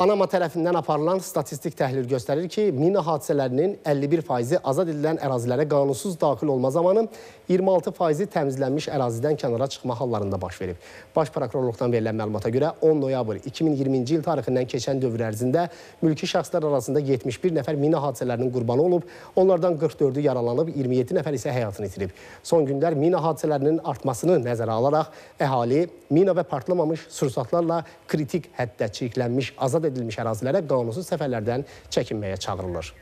Anama tərəfindən aparılan statistik təhlil göstərir ki, mina hadisələrinin 51%-i azad edilən ərazilərə qanunsuz daxil olma zamanı 26%-i təmizlənmiş ərazidən kənara çıxma hallarında baş verib. Baş prokurorluqdan verilən məlumata görə 10 noyabr 2020-ci il tarixindən keçən dövr ərzində mülki şəxslər arasında 71 nəfər mina hadisələrinin qurbanı olub, onlardan 44-ü yaralanıb, 27 nəfər isə həyatını itirib. Son günlər mina hadisələrinin artmasını nəzərə alaraq əhali mina və partlamamış sursatlarla kritik həddə çirklənmiş azad azad edilmiş ərazilərə qanunsuz səfərlərdən çəkinməyə çağırılır.